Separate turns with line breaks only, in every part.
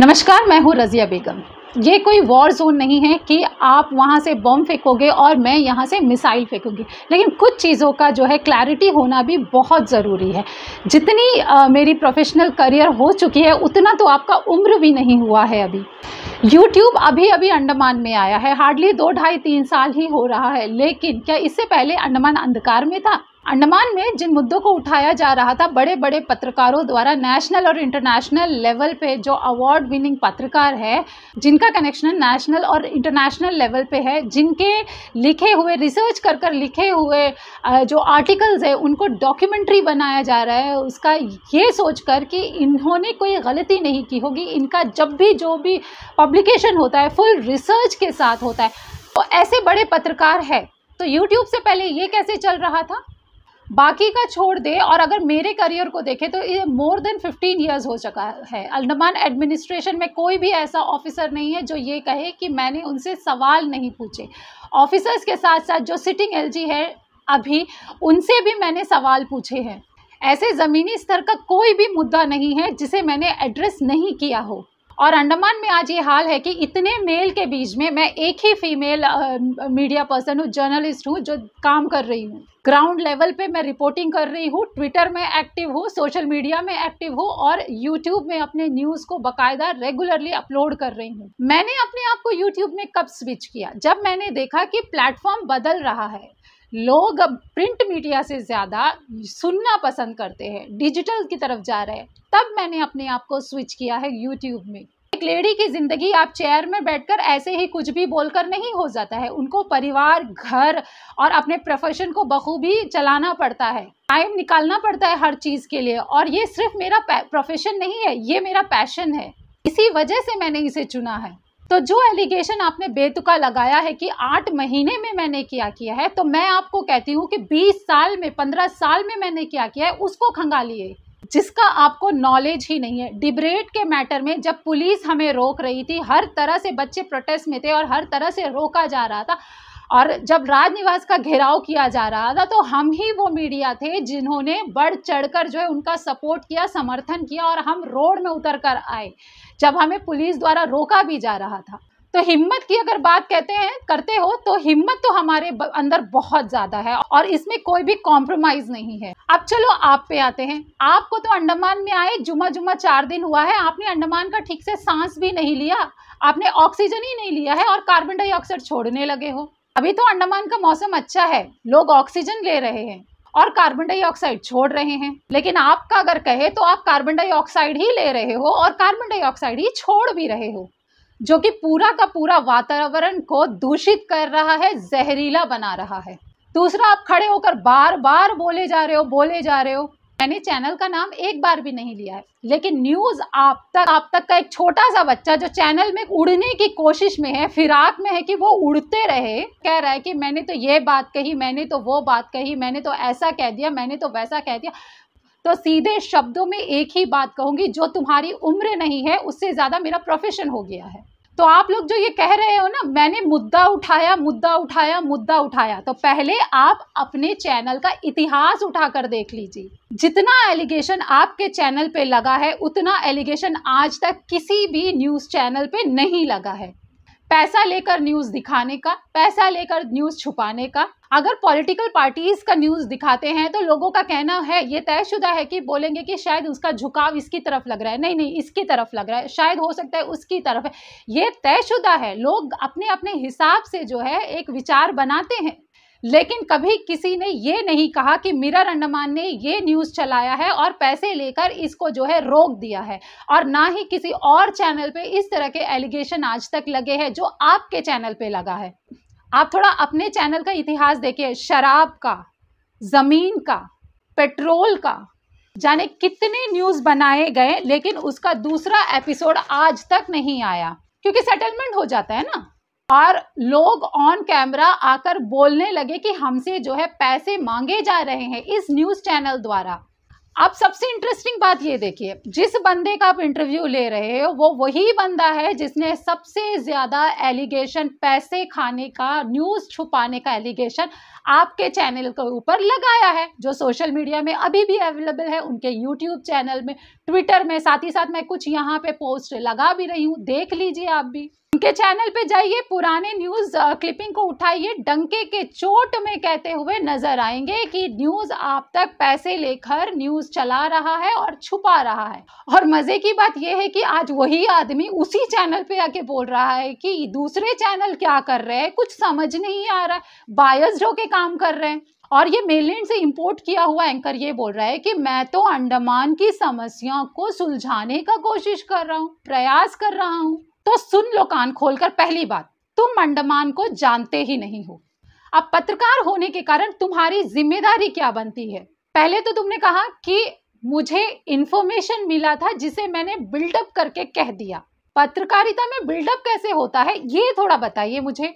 नमस्कार मैं हूँ रज़िया बेगम ये कोई वॉर जोन नहीं है कि आप वहाँ से बम फेंकोगे और मैं यहाँ से मिसाइल फेंकूँगी लेकिन कुछ चीज़ों का जो है क्लैरिटी होना भी बहुत ज़रूरी है जितनी आ, मेरी प्रोफेशनल करियर हो चुकी है उतना तो आपका उम्र भी नहीं हुआ है अभी यूट्यूब अभी अभी अंडमान में आया है हार्डली दो ढाई तीन साल ही हो रहा है लेकिन क्या इससे पहले अंडमान अंधकार में था अंडमान में जिन मुद्दों को उठाया जा रहा था बड़े बड़े पत्रकारों द्वारा नेशनल और इंटरनेशनल लेवल पे जो अवार्ड विनिंग पत्रकार है जिनका कनेक्शन नेशनल और इंटरनेशनल लेवल पे है जिनके लिखे हुए रिसर्च कर कर लिखे हुए जो आर्टिकल्स है उनको डॉक्यूमेंट्री बनाया जा रहा है उसका ये सोच कर कि इन्होंने कोई गलती नहीं की होगी इनका जब भी जो भी पब्लिकेशन होता है फुल रिसर्च के साथ होता है तो ऐसे बड़े पत्रकार है तो यूट्यूब से पहले ये कैसे चल रहा था बाकी का छोड़ दे और अगर मेरे करियर को देखें तो ये मोर देन फिफ्टीन इयर्स हो चुका है अंडमान एडमिनिस्ट्रेशन में कोई भी ऐसा ऑफिसर नहीं है जो ये कहे कि मैंने उनसे सवाल नहीं पूछे ऑफिसर्स के साथ साथ जो सिटिंग एलजी है अभी उनसे भी मैंने सवाल पूछे हैं ऐसे ज़मीनी स्तर का कोई भी मुद्दा नहीं है जिसे मैंने एड्रेस नहीं किया हो और अंडमान में आज ये हाल है कि इतने मेल के बीच में मैं एक ही फीमेल मीडिया पर्सन हूँ जर्नलिस्ट हूँ जो काम कर रही हूँ ग्राउंड लेवल पे मैं रिपोर्टिंग कर रही हूँ ट्विटर में एक्टिव हूँ सोशल मीडिया में एक्टिव हूँ और यूट्यूब में अपने न्यूज़ को बकायदा रेगुलरली अपलोड कर रही हूँ मैंने अपने आप को यूट्यूब में कब स्विच किया जब मैंने देखा कि प्लेटफॉर्म बदल रहा है लोग अब प्रिंट मीडिया से ज़्यादा सुनना पसंद करते हैं डिजिटल की तरफ जा रहे हैं तब मैंने अपने आप को स्विच किया है यूट्यूब में एक लेडी की ज़िंदगी आप चेयर में बैठकर ऐसे ही कुछ भी बोलकर नहीं हो जाता है उनको परिवार घर और अपने प्रोफेशन को बखूबी चलाना पड़ता है टाइम निकालना पड़ता है हर चीज़ के लिए और ये सिर्फ मेरा प्रोफेशन नहीं है ये मेरा पैशन है इसी वजह से मैंने इसे चुना है तो जो एलिगेशन आपने बेतुका लगाया है कि आठ महीने में मैंने क्या किया है तो मैं आपको कहती हूँ कि बीस साल में पंद्रह साल में मैंने क्या किया है उसको खंगालिए जिसका आपको नॉलेज ही नहीं है डिबरेट के मैटर में जब पुलिस हमें रोक रही थी हर तरह से बच्चे प्रोटेस्ट में थे और हर तरह से रोका जा रहा था और जब राजनिवास का घेराव किया जा रहा था तो हम ही वो मीडिया थे जिन्होंने बढ़ चढ़कर जो है उनका सपोर्ट किया समर्थन किया और हम रोड में उतर कर आए जब हमें पुलिस द्वारा रोका भी जा रहा था तो हिम्मत की अगर बात कहते हैं करते हो तो हिम्मत तो हमारे अंदर बहुत ज्यादा है और इसमें कोई भी कॉम्प्रोमाइज नहीं है अब चलो आप पे आते हैं आपको तो अंडमान में आए जुमा जुमा चार दिन हुआ है आपने अंडमान का ठीक से सांस भी नहीं लिया आपने ऑक्सीजन ही नहीं लिया है और कार्बन डाइऑक्साइड छोड़ने लगे हो अभी तो अंडमान का मौसम अच्छा है लोग ऑक्सीजन ले रहे हैं और कार्बन डाइऑक्साइड छोड़ रहे हैं लेकिन आपका अगर कहे तो आप कार्बन डाइऑक्साइड ही ले रहे हो और कार्बन डाइऑक्साइड ही छोड़ भी रहे हो जो कि पूरा का पूरा वातावरण को दूषित कर रहा है जहरीला बना रहा है दूसरा आप खड़े होकर बार बार बोले जा रहे हो बोले जा रहे हो मैंने चैनल का नाम एक बार भी नहीं लिया है लेकिन न्यूज आप तक आप तक का एक छोटा सा बच्चा जो चैनल में उड़ने की कोशिश में है फिराक में है कि वो उड़ते रहे कह रहा है कि मैंने तो ये बात कही मैंने तो वो बात कही मैंने तो ऐसा कह दिया मैंने तो वैसा कह दिया तो सीधे शब्दों में एक ही बात कहूंगी जो तुम्हारी उम्र नहीं है उससे ज़्यादा मेरा प्रोफेशन हो गया है तो आप लोग जो ये कह रहे हो ना मैंने मुद्दा उठाया मुद्दा उठाया मुद्दा उठाया तो पहले आप अपने चैनल का इतिहास उठा कर देख लीजिए जितना एलिगेशन आपके चैनल पे लगा है उतना एलिगेशन आज तक किसी भी न्यूज़ चैनल पे नहीं लगा है पैसा लेकर न्यूज़ दिखाने का पैसा लेकर न्यूज़ छुपाने का अगर पॉलिटिकल पार्टीज का न्यूज़ दिखाते हैं तो लोगों का कहना है ये तयशुदा है कि बोलेंगे कि शायद उसका झुकाव इसकी तरफ लग रहा है नहीं नहीं इसकी तरफ लग रहा है शायद हो सकता है उसकी तरफ है ये तयशुदा है लोग अपने अपने हिसाब से जो है एक विचार बनाते हैं लेकिन कभी किसी ने ये नहीं कहा कि मिरर अंडमान ने ये न्यूज़ चलाया है और पैसे लेकर इसको जो है रोक दिया है और ना ही किसी और चैनल पे इस तरह के एलिगेशन आज तक लगे हैं जो आपके चैनल पे लगा है आप थोड़ा अपने चैनल का इतिहास देखिए शराब का ज़मीन का पेट्रोल का जाने कितने न्यूज़ बनाए गए लेकिन उसका दूसरा एपिसोड आज तक नहीं आया क्योंकि सेटलमेंट हो जाता है ना और लोग ऑन कैमरा आकर बोलने लगे कि हमसे जो है पैसे मांगे जा रहे हैं इस न्यूज़ चैनल द्वारा अब सबसे इंटरेस्टिंग बात ये देखिए जिस बंदे का आप इंटरव्यू ले रहे हो वो वही बंदा है जिसने सबसे ज़्यादा एलिगेशन पैसे खाने का न्यूज़ छुपाने का एलिगेशन आपके चैनल के ऊपर लगाया है जो सोशल मीडिया में अभी भी अवेलेबल है उनके यूट्यूब चैनल में ट्विटर में साथ ही साथ मैं कुछ यहाँ पे पोस्ट लगा भी रही हूँ देख लीजिए आप भी उनके चैनल पे जाइए पुराने न्यूज क्लिपिंग को उठाइए डंके के चोट में कहते हुए नजर आएंगे कि न्यूज आप तक पैसे लेकर न्यूज चला रहा है और छुपा रहा है और मजे की बात यह है कि आज वही आदमी उसी चैनल पे आके बोल रहा है कि दूसरे चैनल क्या कर रहे हैं कुछ समझ नहीं आ रहा बायस्ड के काम कर रहे हैं और ये मेलैंड से इंपोर्ट किया हुआ एंकर ये बोल रहा है कि मैं तो अंडमान की समस्याओं को सुलझाने का कोशिश कर रहा हूँ प्रयास कर रहा हूँ तो सुन लो कान खोलकर पहली बात तुम अंडमान को जानते ही नहीं हो अब पत्रकार होने के कारण तुम्हारी जिम्मेदारी क्या बनती है पहले तो तुमने कहा कि मुझे इंफॉर्मेशन मिला था जिसे मैंने बिल्डअप करके कह दिया पत्रकारिता में बिल्डअप कैसे होता है ये थोड़ा बताइए मुझे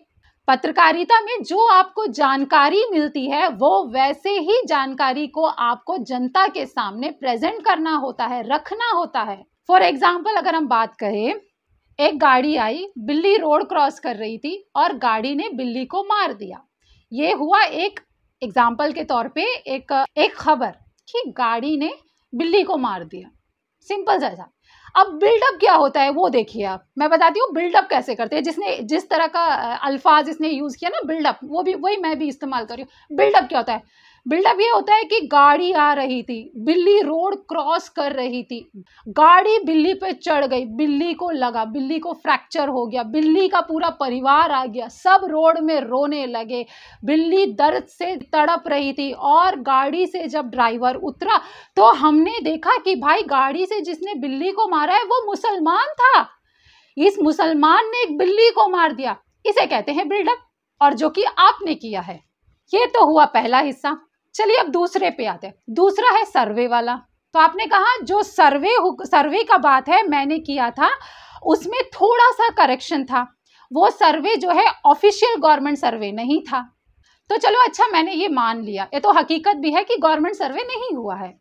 पत्रकारिता में जो आपको जानकारी मिलती है वो वैसे ही जानकारी को आपको जनता के सामने प्रेजेंट करना होता है रखना होता है फॉर एग्जाम्पल अगर हम बात करें एक गाड़ी आई बिल्ली रोड क्रॉस कर रही थी और गाड़ी ने बिल्ली को मार दिया ये हुआ एक एग्जाम्पल के तौर पे एक एक खबर कि गाड़ी ने बिल्ली को मार दिया सिंपल जैसा अब बिल्डअप क्या होता है वो देखिए आप मैं बताती हूँ बिल्डअप कैसे करते हैं जिसने जिस तरह का अल्फाज इसने यूज़ किया ना बिल्डअप वो भी वही मैं भी इस्तेमाल कर रही हूँ बिल्डअप क्या होता है बिल्डअप ये होता है कि गाड़ी आ रही थी बिल्ली रोड क्रॉस कर रही थी गाड़ी बिल्ली पे चढ़ गई बिल्ली को लगा बिल्ली को फ्रैक्चर हो गया बिल्ली का पूरा परिवार आ गया सब रोड में रोने लगे बिल्ली दर्द से तड़प रही थी और गाड़ी से जब ड्राइवर उतरा तो हमने देखा कि भाई गाड़ी से जिसने बिल्ली को मारा है वो मुसलमान था इस मुसलमान ने एक बिल्ली को मार दिया इसे कहते हैं बिल्डअप और जो कि आपने किया है ये तो हुआ पहला हिस्सा चलिए अब दूसरे पे आते हैं दूसरा है सर्वे वाला तो आपने कहा जो सर्वे सर्वे का बात है मैंने किया था उसमें थोड़ा सा करेक्शन था वो सर्वे जो है ऑफिशियल गवर्नमेंट सर्वे नहीं था तो चलो अच्छा मैंने ये मान लिया ये तो हकीकत भी है कि गवर्नमेंट सर्वे नहीं हुआ है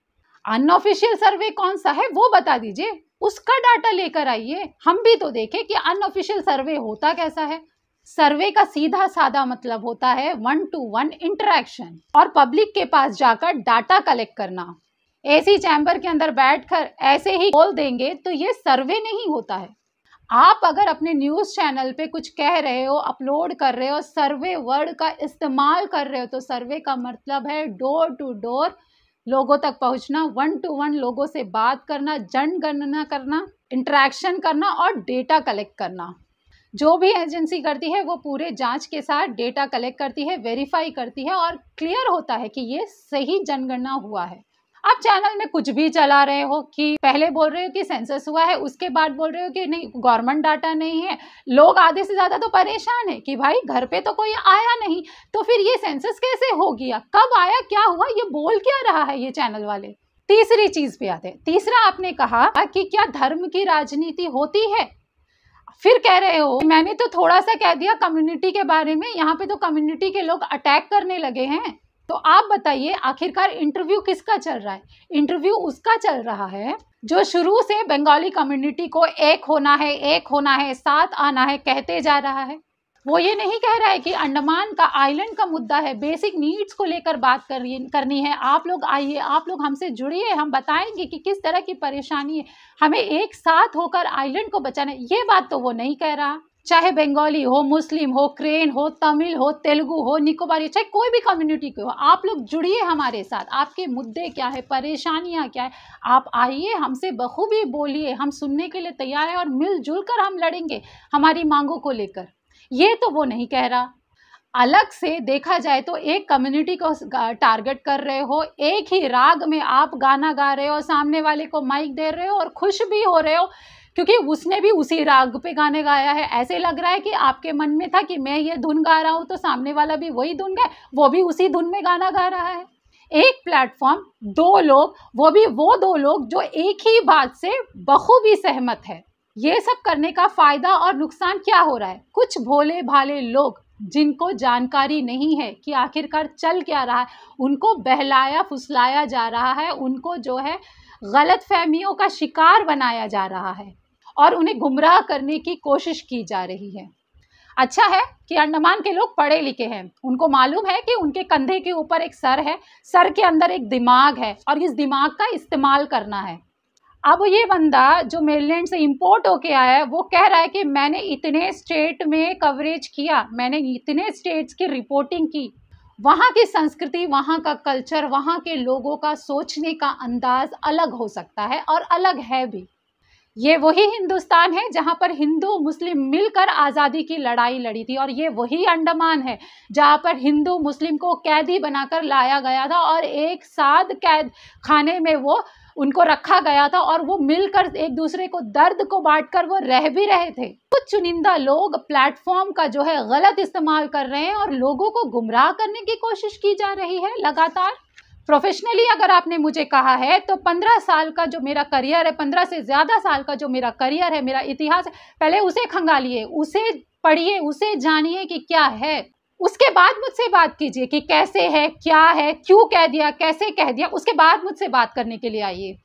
अनऑफिशियल सर्वे कौन सा है वो बता दीजिए उसका डाटा लेकर आइए हम भी तो देखें कि अनऑफिशियल सर्वे होता कैसा है सर्वे का सीधा साधा मतलब होता है वन टू वन इंटरेक्शन और पब्लिक के पास जाकर डाटा कलेक्ट करना ऐसी चैम्बर के अंदर बैठकर ऐसे ही बोल देंगे तो ये सर्वे नहीं होता है आप अगर अपने न्यूज़ चैनल पे कुछ कह रहे हो अपलोड कर रहे हो सर्वे वर्ड का इस्तेमाल कर रहे हो तो सर्वे का मतलब है डोर टू डोर लोगों तक पहुंचना वन टू वन लोगों से बात करना जनगणना करना इंटरेक्शन करना और डेटा कलेक्ट करना जो भी एजेंसी करती है वो पूरे जांच के साथ डेटा कलेक्ट करती है वेरीफाई करती है और क्लियर होता है कि ये सही जनगणना हुआ है आप चैनल में कुछ भी चला रहे हो कि पहले बोल रहे हो कि सेंसस हुआ है उसके बाद बोल रहे हो कि नहीं गवर्नमेंट डाटा नहीं है लोग आधे से ज़्यादा तो परेशान है कि भाई घर पे तो कोई आया नहीं तो फिर ये सेंसस कैसे हो गया कब आया क्या हुआ ये बोल क्या रहा है ये चैनल वाले तीसरी चीज पे आते हैं तीसरा आपने कहा कि क्या धर्म की राजनीति होती है फिर कह रहे हो मैंने तो थोड़ा सा कह दिया कम्युनिटी के बारे में यहाँ पे तो कम्युनिटी के लोग अटैक करने लगे हैं तो आप बताइए आखिरकार इंटरव्यू किसका चल रहा है इंटरव्यू उसका चल रहा है जो शुरू से बंगाली कम्युनिटी को एक होना है एक होना है साथ आना है कहते जा रहा है वो ये नहीं कह रहा है कि अंडमान का आइलैंड का मुद्दा है बेसिक नीड्स को लेकर बात करनी है आप लोग आइए आप लोग हमसे जुड़िए हम बताएंगे कि किस तरह की परेशानी है हमें एक साथ होकर आइलैंड को बचाना ये बात तो वो नहीं कह रहा चाहे बंगाली हो मुस्लिम हो क्रेन हो तमिल हो तेलुगु हो निकोबारी चाहे कोई भी कम्युनिटी के हो आप लोग जुड़िए हमारे साथ आपके मुद्दे क्या है परेशानियाँ क्या है आप आइए हमसे बखूबी बोलिए हम सुनने के लिए तैयार हैं और मिलजुल कर हम लड़ेंगे हमारी मांगों को लेकर ये तो वो नहीं कह रहा अलग से देखा जाए तो एक कम्युनिटी को टारगेट कर रहे हो एक ही राग में आप गाना गा रहे हो सामने वाले को माइक दे रहे हो और खुश भी हो रहे हो क्योंकि उसने भी उसी राग पे गाने गाया है ऐसे लग रहा है कि आपके मन में था कि मैं ये धुन गा रहा हूँ तो सामने वाला भी वही धुन गाए वो भी उसी धुन में गाना गा रहा है एक प्लेटफॉर्म दो लोग वो भी वो दो लोग जो एक ही बात से बखूबी सहमत है ये सब करने का फायदा और नुकसान क्या हो रहा है कुछ भोले भाले लोग जिनको जानकारी नहीं है कि आखिरकार चल क्या रहा है उनको बहलाया फुसलाया जा रहा है उनको जो है गलत फहमियों का शिकार बनाया जा रहा है और उन्हें गुमराह करने की कोशिश की जा रही है अच्छा है कि अंडमान के लोग पढ़े लिखे हैं उनको मालूम है कि उनके कंधे के ऊपर एक सर है सर के अंदर एक दिमाग है और इस दिमाग का इस्तेमाल करना है अब ये बंदा जो मेरीलैंड से इम्पोर्ट होके आया है वो कह रहा है कि मैंने इतने स्टेट में कवरेज किया मैंने इतने स्टेट्स की रिपोर्टिंग की वहाँ की संस्कृति वहाँ का कल्चर वहाँ के लोगों का सोचने का अंदाज अलग हो सकता है और अलग है भी ये वही हिंदुस्तान है जहाँ पर हिंदू मुस्लिम मिलकर आज़ादी की लड़ाई लड़ी थी और ये वही अंडमान है जहाँ पर हिंदू मुस्लिम को कैदी बनाकर लाया गया था और एक साथ कैद खाने में वो उनको रखा गया था और वो मिलकर एक दूसरे को दर्द को बांटकर वो रह भी रहे थे कुछ तो चुनिंदा लोग प्लेटफॉर्म का जो है गलत इस्तेमाल कर रहे हैं और लोगों को गुमराह करने की कोशिश की जा रही है लगातार प्रोफेशनली अगर आपने मुझे कहा है तो पंद्रह साल का जो मेरा करियर है पंद्रह से ज़्यादा साल का जो मेरा करियर है मेरा इतिहास पहले उसे खंगालिए उसे पढ़िए उसे जानिए कि क्या है उसके बाद मुझसे बात कीजिए कि कैसे है क्या है क्यों कह दिया कैसे कह दिया उसके बाद मुझसे बात करने के लिए आइए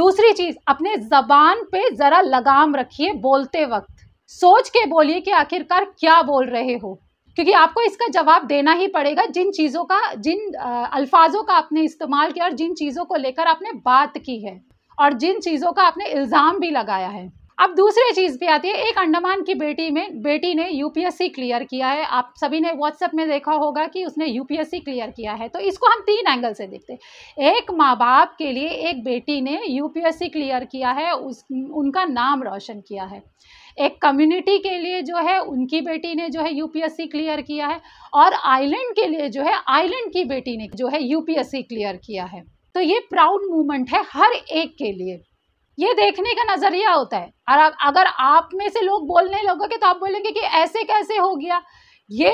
दूसरी चीज़ अपने ज़बान पे ज़रा लगाम रखिए बोलते वक्त सोच के बोलिए कि आखिरकार क्या बोल रहे हो क्योंकि आपको इसका जवाब देना ही पड़ेगा जिन चीज़ों का जिन अल्फाजों का आपने इस्तेमाल किया और जिन चीज़ों को लेकर आपने बात की है और जिन चीज़ों का आपने इल्ज़ाम भी लगाया है अब दूसरी चीज़ भी आती है एक अंडमान की बेटी में बेटी ने यूपीएससी क्लियर किया है आप सभी ने व्हाट्सएप में देखा होगा कि उसने यूपीएससी क्लियर किया है तो इसको हम तीन एंगल से देखते हैं एक माँ बाप के लिए एक बेटी ने यूपीएससी क्लियर किया है उस उनका नाम रोशन किया है एक कम्युनिटी के लिए जो है उनकी बेटी ने जो है यूपीएससी क्लियर किया है और आइलैंड के लिए जो है आइलैंड की बेटी ने जो है यूपीएससी क्लियर किया है तो ये प्राउड मूवमेंट है हर एक के लिए ये देखने का नज़रिया होता है और अगर आप में से लोग बोलने लगोगे तो आप बोलेंगे कि ऐसे कैसे हो गया ये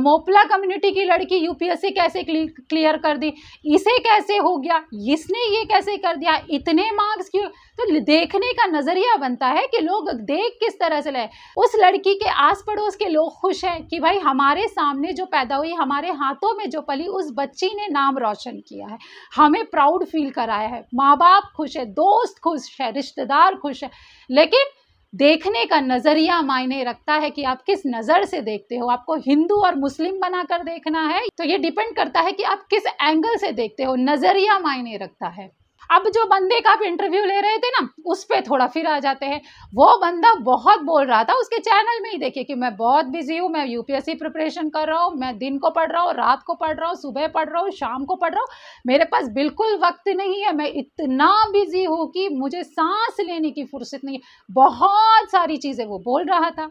मोपला कम्युनिटी की लड़की यूपीएससी कैसे क्लियर कर दी इसे कैसे हो गया इसने ये कैसे कर दिया इतने मार्क्स क्यों तो देखने का नज़रिया बनता है कि लोग देख किस तरह से लें उस लड़की के आस पड़ोस के लोग खुश हैं कि भाई हमारे सामने जो पैदा हुई हमारे हाथों में जो पली उस बच्ची ने नाम रोशन किया है हमें प्राउड फील कराया है माँ बाप खुश है दोस्त खुश है रिश्तेदार खुश है लेकिन देखने का नज़रिया मायने रखता है कि आप किस नज़र से देखते हो आपको हिंदू और मुस्लिम बनाकर देखना है तो ये डिपेंड करता है कि आप किस एंगल से देखते हो नज़रिया मायने रखता है अब जो बंदे का आप इंटरव्यू ले रहे थे ना उस पर थोड़ा फिर आ जाते हैं वो बंदा बहुत बोल रहा था उसके चैनल में ही देखिए कि मैं बहुत बिजी हूँ मैं यूपीएससी प्रिपरेशन कर रहा हूँ मैं दिन को पढ़ रहा हूँ रात को पढ़ रहा हूँ सुबह पढ़ रहा हूँ शाम को पढ़ रहा हूँ मेरे पास बिल्कुल वक्त नहीं है मैं इतना बिजी हूँ कि मुझे सांस लेने की फुर्सत नहीं है बहुत सारी चीज़ें वो बोल रहा था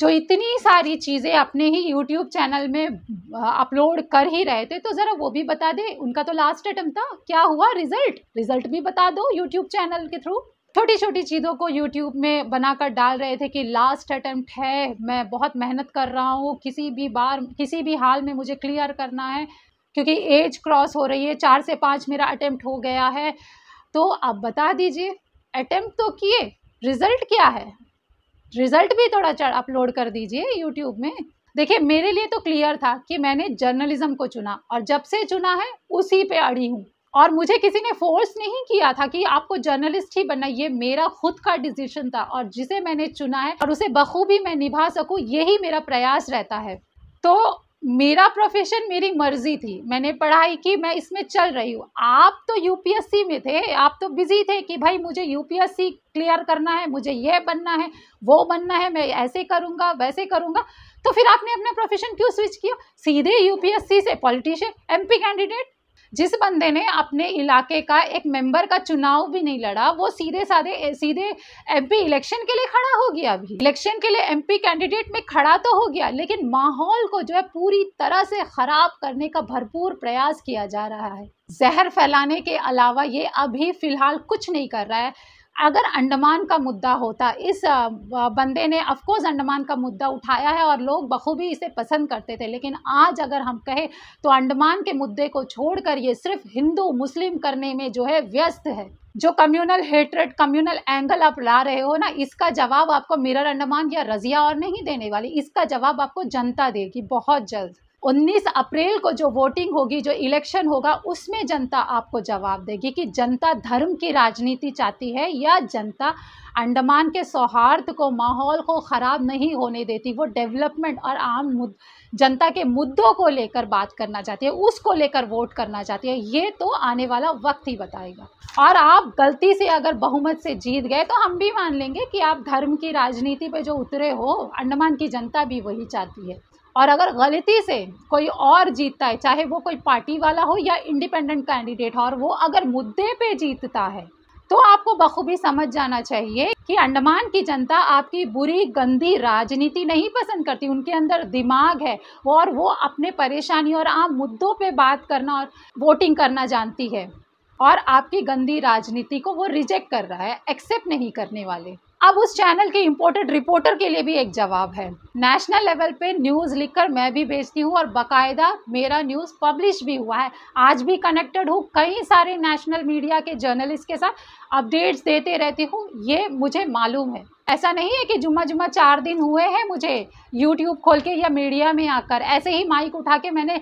जो इतनी सारी चीज़ें अपने ही यूट्यूब चैनल में अपलोड कर ही रहे थे तो ज़रा वो भी बता दें उनका तो लास्ट अटम्प था क्या हुआ रिजल्ट रिजल्ट भी बता दो यूट्यूब चैनल के थ्रू छोटी छोटी चीज़ों को YouTube में बनाकर डाल रहे थे कि लास्ट अटैम्प्ट है मैं बहुत मेहनत कर रहा हूँ किसी भी बार किसी भी हाल में मुझे क्लियर करना है क्योंकि एज क्रॉस हो रही है चार से पाँच मेरा अटैम्प्ट हो गया है तो आप बता दीजिए अटैम्प्ट तो किए रिजल्ट क्या है रिज़ल्ट भी थोड़ा अपलोड कर दीजिए यूट्यूब में देखिए मेरे लिए तो क्लियर था कि मैंने जर्नलिज्म को चुना और जब से चुना है उसी पे अड़ी हूँ और मुझे किसी ने फोर्स नहीं किया था कि आपको जर्नलिस्ट ही बनना ये मेरा खुद का डिसीजन था और जिसे मैंने चुना है और उसे बखूबी मैं निभा सकूँ यही मेरा प्रयास रहता है तो मेरा प्रोफेशन मेरी मर्जी थी मैंने पढ़ाई की मैं इसमें चल रही हूँ आप तो यूपीएससी में थे आप तो बिजी थे कि भाई मुझे यूपीएससी क्लियर करना है मुझे ये बनना है वो बनना है मैं ऐसे करूँगा वैसे करूँगा तो फिर आपने अपना प्रोफेशन क्यों स्विच किया सीधे यूपीएससी से पॉलिटिशियन एमपी कैंडिडेट जिस बंदे ने अपने इलाके का एक मेंबर का चुनाव भी नहीं लड़ा वो सीधे साधे सीधे एमपी इलेक्शन के लिए खड़ा हो गया अभी इलेक्शन के लिए एमपी कैंडिडेट में खड़ा तो हो गया लेकिन माहौल को जो है पूरी तरह से खराब करने का भरपूर प्रयास किया जा रहा है जहर फैलाने के अलावा ये अभी फिलहाल कुछ नहीं कर रहा है अगर अंडमान का मुद्दा होता इस बंदे ने अफकोर्स अंडमान का मुद्दा उठाया है और लोग बखूबी इसे पसंद करते थे लेकिन आज अगर हम कहें तो अंडमान के मुद्दे को छोड़कर ये सिर्फ हिंदू मुस्लिम करने में जो है व्यस्त है जो कम्युनल हेटरेट कम्युनल एंगल आप ला रहे हो ना इसका जवाब आपको मिरर अंडमान या रजिया और नहीं देने वाली इसका जवाब आपको जनता देगी बहुत जल्द 19 अप्रैल को जो वोटिंग होगी जो इलेक्शन होगा उसमें जनता आपको जवाब देगी कि जनता धर्म की राजनीति चाहती है या जनता अंडमान के सौहार्द को माहौल को ख़राब नहीं होने देती वो डेवलपमेंट और आम मुद्द जनता के मुद्दों को लेकर बात करना चाहती है उसको लेकर वोट करना चाहती है ये तो आने वाला वक्त ही बताएगा और आप गलती से अगर बहुमत से जीत गए तो हम भी मान लेंगे कि आप धर्म की राजनीति पर जो उतरे हो अंडमान की जनता भी वही चाहती है और अगर गलती से कोई और जीतता है चाहे वो कोई पार्टी वाला हो या इंडिपेंडेंट कैंडिडेट हो और वो अगर मुद्दे पे जीतता है तो आपको बखूबी समझ जाना चाहिए कि अंडमान की जनता आपकी बुरी गंदी राजनीति नहीं पसंद करती उनके अंदर दिमाग है और वो अपने परेशानी और आम मुद्दों पे बात करना और वोटिंग करना जानती है और आपकी गंदी राजनीति को वो रिजेक्ट कर रहा है एक्सेप्ट नहीं करने वाले अब उस चैनल के इम्पोर्टेड रिपोर्टर के लिए भी एक जवाब है नेशनल लेवल पे न्यूज़ लिखकर मैं भी बेचती हूँ और बाकायदा मेरा न्यूज़ पब्लिश भी हुआ है आज भी कनेक्टेड हूँ कई सारे नेशनल मीडिया के जर्नलिस्ट के साथ अपडेट्स देते रहती हूँ ये मुझे मालूम है ऐसा नहीं है कि जुम्मा जुम्मा चार दिन हुए हैं मुझे यूट्यूब खोल के या मीडिया में आकर ऐसे ही माइक उठा के मैंने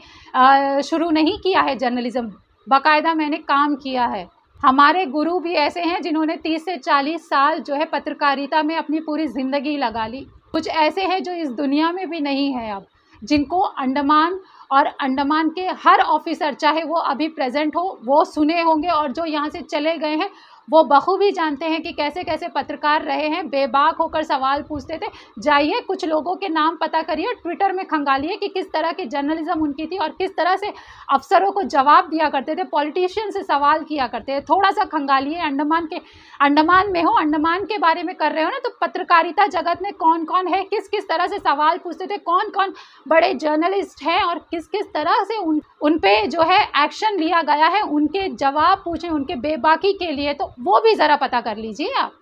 शुरू नहीं किया है जर्नलिज़म बाकायदा मैंने काम किया है हमारे गुरु भी ऐसे हैं जिन्होंने 30 से 40 साल जो है पत्रकारिता में अपनी पूरी ज़िंदगी लगा ली कुछ ऐसे हैं जो इस दुनिया में भी नहीं है अब जिनको अंडमान और अंडमान के हर ऑफिसर चाहे वो अभी प्रेजेंट हो वो सुने होंगे और जो यहाँ से चले गए हैं वो बखूबी जानते हैं कि कैसे कैसे पत्रकार रहे हैं बेबाक होकर सवाल पूछते थे जाइए कुछ लोगों के नाम पता करिए ट्विटर में खंगालिए कि किस तरह की जर्नलिज्म उनकी थी और किस तरह से अफसरों को जवाब दिया करते थे पॉलिटिशियन से सवाल किया करते थे थोड़ा सा खंगालिए अंडमान के अंडमान में हो अंडमान के बारे में कर रहे हो ना तो पत्रकारिता जगत में कौन कौन है किस किस तरह से सवाल पूछते थे कौन कौन बड़े जर्नलिस्ट हैं और किस किस तरह से उन उन पे जो है एक्शन लिया गया है उनके जवाब पूछें उनके बेबाकी के लिए तो वो भी ज़रा पता कर लीजिए आप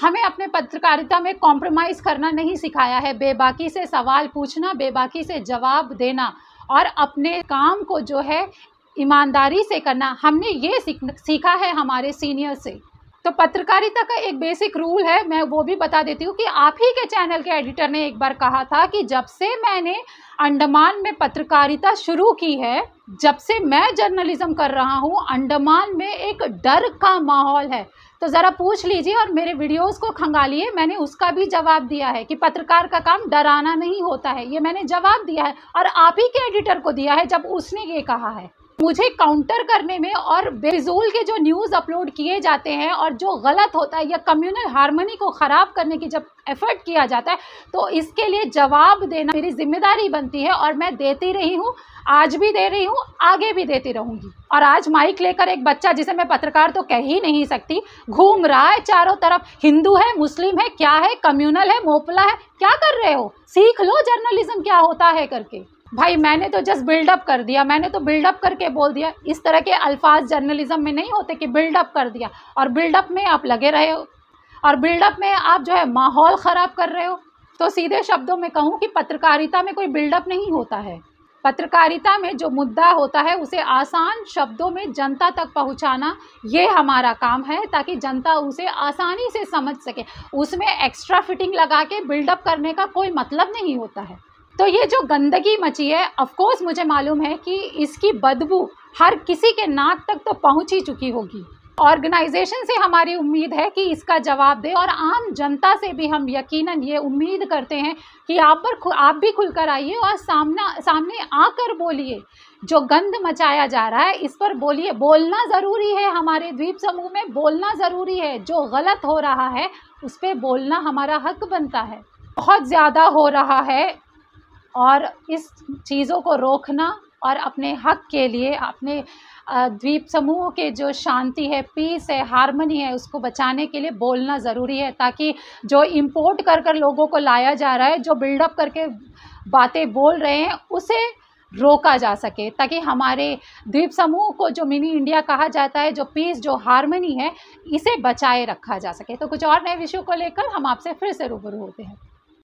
हमें अपने पत्रकारिता में कॉम्प्रोमाइज़ करना नहीं सिखाया है बेबाकी से सवाल पूछना बेबाकी से जवाब देना और अपने काम को जो है ईमानदारी से करना हमने ये सीखा है हमारे सीनियर से तो पत्रकारिता का एक बेसिक रूल है मैं वो भी बता देती हूँ कि आप ही के चैनल के एडिटर ने एक बार कहा था कि जब से मैंने अंडमान में पत्रकारिता शुरू की है जब से मैं जर्नलिज्म कर रहा हूँ अंडमान में एक डर का माहौल है तो ज़रा पूछ लीजिए और मेरे वीडियोस को खंगालिए मैंने उसका भी जवाब दिया है कि पत्रकार का काम डराना नहीं होता है ये मैंने जवाब दिया है और आप ही के एडिटर को दिया है जब उसने ये कहा है मुझे काउंटर करने में और बेजोल के जो न्यूज़ अपलोड किए जाते हैं और जो गलत होता है या कम्युनल हारमोनी को ख़राब करने की जब एफर्ट किया जाता है तो इसके लिए जवाब देना मेरी जिम्मेदारी बनती है और मैं देती रही हूँ आज भी दे रही हूँ आगे भी देती रहूँगी और आज माइक लेकर एक बच्चा जिसे मैं पत्रकार तो कह ही नहीं सकती घूम रहा है चारों तरफ हिंदू है मुस्लिम है क्या है कम्युनल है मोपला है क्या कर रहे हो सीख लो जर्नलिज्म क्या होता है करके भाई मैंने तो जस्ट बिल्डअप कर दिया मैंने तो बिल्डअप करके बोल दिया इस तरह के अल्फाज जर्नलिज्म में नहीं होते कि बिल्डअप कर दिया और बिल्डअप में आप लगे रहे हो और बिल्डअप में आप जो है माहौल ख़राब कर रहे हो तो सीधे शब्दों में कहूँ कि पत्रकारिता में कोई बिल्डअप नहीं होता है पत्रकारिता में जो मुद्दा होता है उसे आसान शब्दों में जनता तक पहुंचाना ये हमारा काम है ताकि जनता उसे आसानी से समझ सके उसमें एक्स्ट्रा फिटिंग लगा के बिल्डअप करने का कोई मतलब नहीं होता है तो ये जो गंदगी मची है ऑफकोर्स मुझे मालूम है कि इसकी बदबू हर किसी के नाक तक तो पहुंच ही चुकी होगी ऑर्गेनाइजेशन से हमारी उम्मीद है कि इसका जवाब दे और आम जनता से भी हम यकीनन ये उम्मीद करते हैं कि आप पर आप भी खुलकर आइए और सामना सामने आकर बोलिए जो गंद मचाया जा रहा है इस पर बोलिए बोलना ज़रूरी है हमारे द्वीप समूह में बोलना ज़रूरी है जो गलत हो रहा है उस पर बोलना हमारा हक बनता है बहुत ज़्यादा हो रहा है और इस चीज़ों को रोकना और अपने हक के लिए अपने द्वीप समूह के जो शांति है पीस है हारमनी है उसको बचाने के लिए बोलना ज़रूरी है ताकि जो इम्पोर्ट कर कर लोगों को लाया जा रहा है जो बिल्डअप करके बातें बोल रहे हैं उसे रोका जा सके ताकि हमारे द्वीप समूह को जो मिनी इंडिया कहा जाता है जो पीस जो हारमनी है इसे बचाए रखा जा सके तो कुछ और नए विषयों को लेकर हम आपसे फिर से रूबरू होते हैं